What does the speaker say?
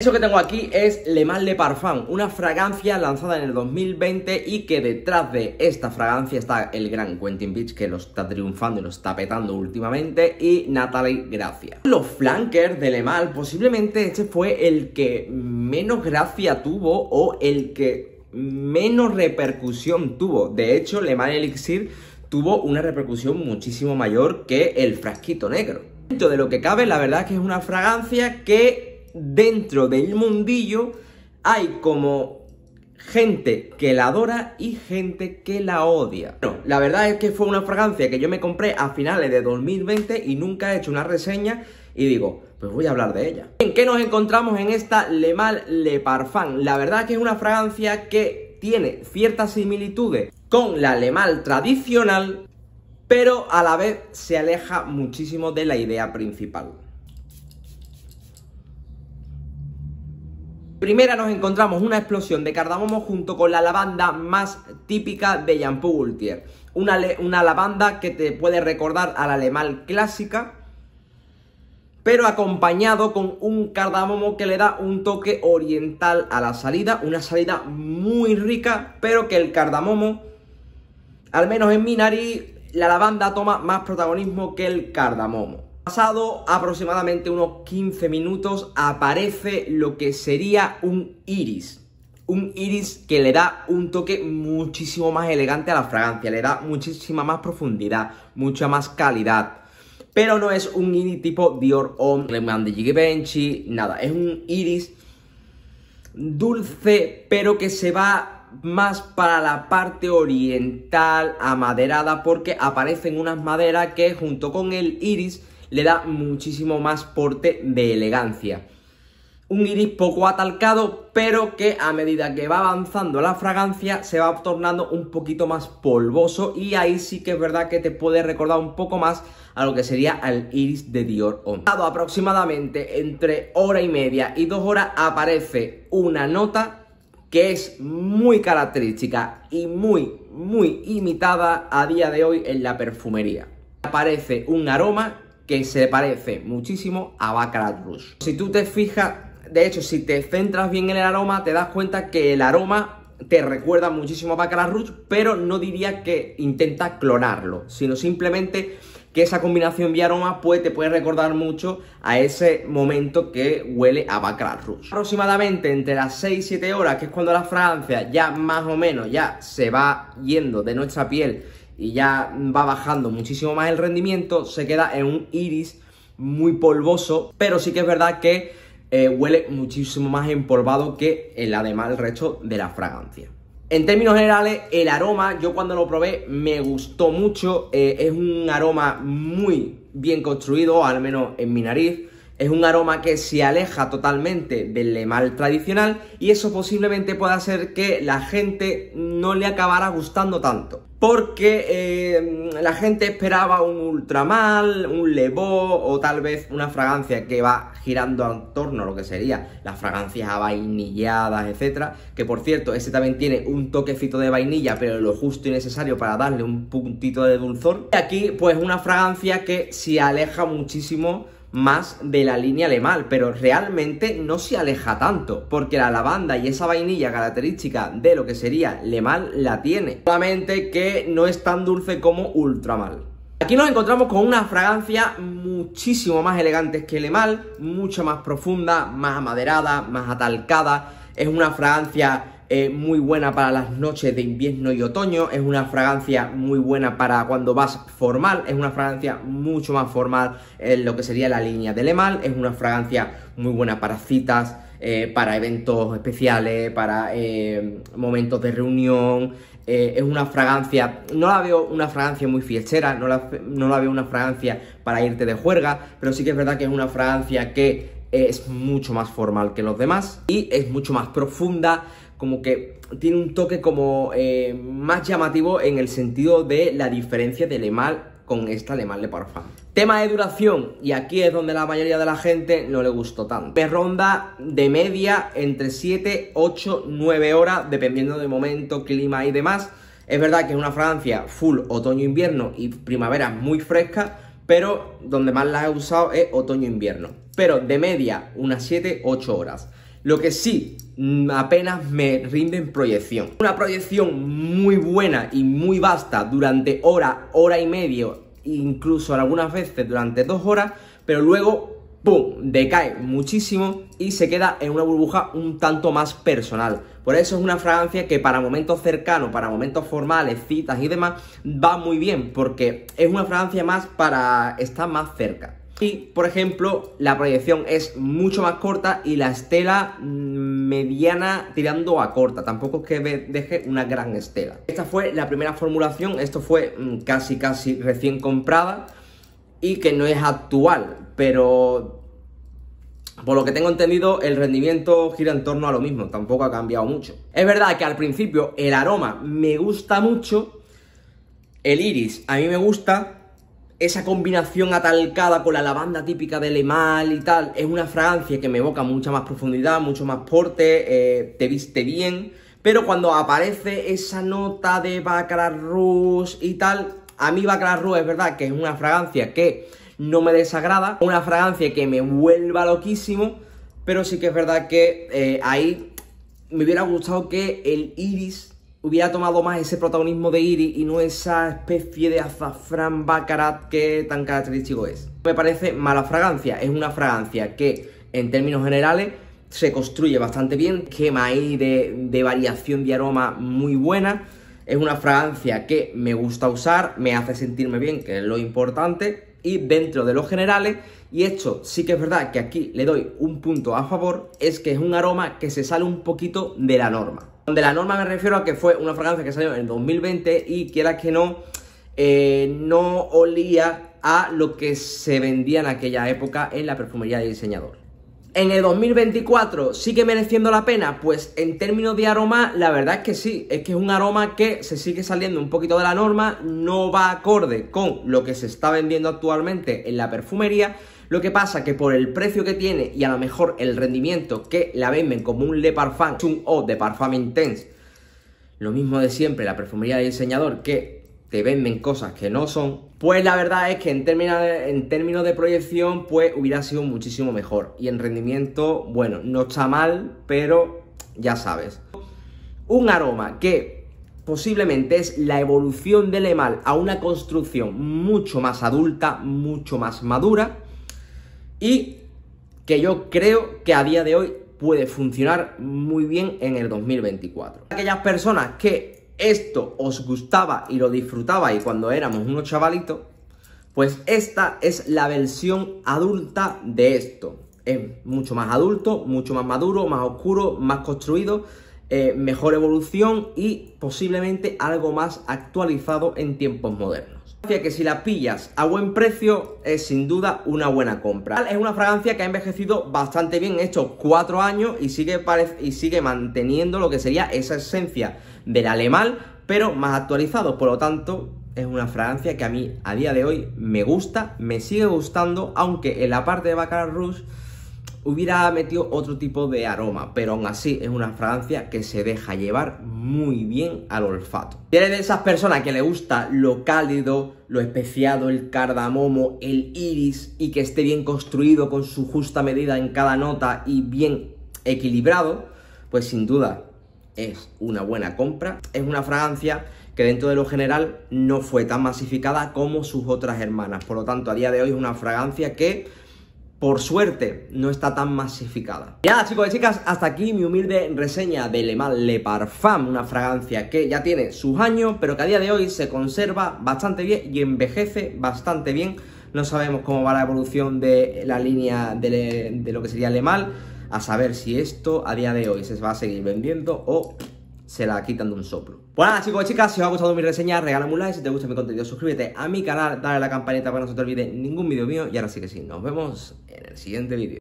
Eso que tengo aquí es Le Mal Le Parfum, una fragancia lanzada en el 2020 y que detrás de esta fragancia está el gran Quentin Beach que lo está triunfando y lo está petando últimamente y Natalie Gracia. Los flankers de Le Mal, posiblemente este fue el que menos gracia tuvo o el que menos repercusión tuvo. De hecho, Le Mal Elixir tuvo una repercusión muchísimo mayor que el frasquito negro. Dentro de lo que cabe, la verdad es que es una fragancia que dentro del mundillo hay como gente que la adora y gente que la odia. Bueno, la verdad es que fue una fragancia que yo me compré a finales de 2020 y nunca he hecho una reseña y digo, pues voy a hablar de ella. ¿En qué nos encontramos en esta Le Mal Le Parfum? La verdad es que es una fragancia que tiene ciertas similitudes con la Le Mal tradicional, pero a la vez se aleja muchísimo de la idea principal. Primera nos encontramos una explosión de cardamomo junto con la lavanda más típica de Jean-Paul Una, una lavanda que te puede recordar al alemán clásica, pero acompañado con un cardamomo que le da un toque oriental a la salida, una salida muy rica, pero que el cardamomo, al menos en mi nariz, la lavanda toma más protagonismo que el cardamomo. Pasado aproximadamente unos 15 minutos aparece lo que sería un iris. Un iris que le da un toque muchísimo más elegante a la fragancia, le da muchísima más profundidad, mucha más calidad. Pero no es un iris tipo Dior On, Le de Givenchy, nada. Es un iris dulce, pero que se va más para la parte oriental amaderada porque aparecen unas maderas que junto con el iris le da muchísimo más porte de elegancia. Un iris poco atalcado, pero que a medida que va avanzando la fragancia se va tornando un poquito más polvoso y ahí sí que es verdad que te puede recordar un poco más a lo que sería el iris de Dior Homme. aproximadamente entre hora y media y dos horas aparece una nota que es muy característica y muy, muy imitada a día de hoy en la perfumería. Aparece un aroma que se parece muchísimo a Baccarat Rouge. Si tú te fijas, de hecho, si te centras bien en el aroma, te das cuenta que el aroma te recuerda muchísimo a Baccarat Rouge, pero no diría que intenta clonarlo, sino simplemente que esa combinación de aroma te puede recordar mucho a ese momento que huele a Baccarat Rouge. Aproximadamente entre las 6 y 7 horas, que es cuando la fragancia ya más o menos ya se va yendo de nuestra piel y ya va bajando muchísimo más el rendimiento, se queda en un iris muy polvoso, pero sí que es verdad que eh, huele muchísimo más empolvado que el además el resto de la fragancia. En términos generales, el aroma, yo cuando lo probé me gustó mucho, eh, es un aroma muy bien construido, al menos en mi nariz, es un aroma que se aleja totalmente del mal tradicional y eso posiblemente pueda hacer que la gente no le acabara gustando tanto. Porque eh, la gente esperaba un ultramal, un levó o tal vez una fragancia que va girando en torno lo que sería las fragancias avainilladas, etc. Que por cierto, este también tiene un toquecito de vainilla, pero lo justo y necesario para darle un puntito de dulzor. Y aquí pues una fragancia que se aleja muchísimo más de la línea Lemal, pero realmente no se aleja tanto, porque la lavanda y esa vainilla característica de lo que sería Mal la tiene, solamente que no es tan dulce como Ultramal. Aquí nos encontramos con una fragancia muchísimo más elegante que Mal, mucho más profunda, más amaderada, más atalcada, es una fragancia muy buena para las noches de invierno y otoño, es una fragancia muy buena para cuando vas formal, es una fragancia mucho más formal en lo que sería la línea de Lemal, es una fragancia muy buena para citas, eh, para eventos especiales, para eh, momentos de reunión. Eh, es una fragancia, no la veo una fragancia muy fiestera, no la, no la, veo una fragancia para irte de juerga, pero sí que es verdad que es una fragancia que es mucho más formal que los demás y es mucho más profunda, como que tiene un toque como eh, más llamativo en el sentido de la diferencia de Mal con esta Mal de Parfum. Tema de duración, y aquí es donde la mayoría de la gente no le gustó tanto. Me ronda de media entre 7, 8, 9 horas, dependiendo de momento, clima y demás. Es verdad que es una Francia full otoño-invierno y primavera muy fresca, pero donde más la he usado es otoño-invierno. Pero de media, unas 7, 8 horas. Lo que sí, mm, apenas me rinden proyección. Una proyección muy buena y muy vasta durante hora, hora y medio, incluso algunas veces durante dos horas, pero luego ¡pum! decae muchísimo y se queda en una burbuja un tanto más personal. Por eso es una fragancia que para momentos cercanos, para momentos formales, citas y demás, va muy bien, porque es una fragancia más para estar más cerca. Y, por ejemplo, la proyección es mucho más corta y la estela mm, mediana tirando a corta. Tampoco es que deje una gran estela. Esta fue la primera formulación, esto fue mm, casi casi recién comprada y que no es actual, pero por lo que tengo entendido, el rendimiento gira en torno a lo mismo, tampoco ha cambiado mucho. Es verdad que al principio el aroma me gusta mucho, el iris a mí me gusta, esa combinación atalcada con la lavanda típica de Mal y tal, es una fragancia que me evoca mucha más profundidad, mucho más porte, eh, te viste bien, pero cuando aparece esa nota de Baccarat y tal, a mí Baccarat Rouge es verdad que es una fragancia que no me desagrada, una fragancia que me vuelva loquísimo, pero sí que es verdad que eh, ahí me hubiera gustado que el iris hubiera tomado más ese protagonismo de Iris y no esa especie de azafrán bacarat que tan característico es. Me parece mala fragancia, es una fragancia que en términos generales se construye bastante bien, quema ahí de, de variación de aroma muy buena, es una fragancia que me gusta usar, me hace sentirme bien, que es lo importante, y dentro de los generales, y esto sí que es verdad que aquí le doy un punto a favor, es que es un aroma que se sale un poquito de la norma. Donde la norma me refiero a que fue una fragancia que salió en 2020 y quiera que no, eh, no olía a lo que se vendía en aquella época en la perfumería de diseñador. En el 2024 sigue mereciendo la pena, pues en términos de aroma, la verdad es que sí, es que es un aroma que se sigue saliendo un poquito de la norma, no va acorde con lo que se está vendiendo actualmente en la perfumería lo que pasa que por el precio que tiene y a lo mejor el rendimiento que la venden como un Le Parfum, un O de Parfum Intense, lo mismo de siempre, la perfumería del diseñador que te venden cosas que no son, pues la verdad es que en términos, de, en términos de proyección, pues hubiera sido muchísimo mejor. Y en rendimiento, bueno, no está mal, pero ya sabes. Un aroma que posiblemente es la evolución del Emal a una construcción mucho más adulta, mucho más madura, y que yo creo que a día de hoy puede funcionar muy bien en el 2024. Aquellas personas que esto os gustaba y lo disfrutabais cuando éramos unos chavalitos, pues esta es la versión adulta de esto. Es mucho más adulto, mucho más maduro, más oscuro, más construido, eh, mejor evolución y posiblemente algo más actualizado en tiempos modernos que si la pillas a buen precio es sin duda una buena compra. Es una fragancia que ha envejecido bastante bien estos cuatro años y sigue, y sigue manteniendo lo que sería esa esencia del alemán, pero más actualizado. Por lo tanto, es una fragancia que a mí a día de hoy me gusta, me sigue gustando, aunque en la parte de Baccarat Rouge hubiera metido otro tipo de aroma, pero aún así es una fragancia que se deja llevar muy bien al olfato. Si eres de esas personas que le gusta lo cálido, lo especiado, el cardamomo, el iris y que esté bien construido con su justa medida en cada nota y bien equilibrado, pues sin duda es una buena compra. Es una fragancia que dentro de lo general no fue tan masificada como sus otras hermanas. Por lo tanto, a día de hoy es una fragancia que por suerte, no está tan masificada. Ya chicos y chicas, hasta aquí mi humilde reseña de Le Mal Le Parfum, una fragancia que ya tiene sus años, pero que a día de hoy se conserva bastante bien y envejece bastante bien. No sabemos cómo va la evolución de la línea de, de lo que sería Le Mal, a saber si esto a día de hoy se va a seguir vendiendo o se la quitan de un soplo. Bueno pues chicos y chicas, si os ha gustado mi reseña, regálame un like, si te gusta mi contenido suscríbete a mi canal, dale a la campanita para no se te olvide ningún vídeo mío y ahora sí que sí, nos vemos en el siguiente vídeo.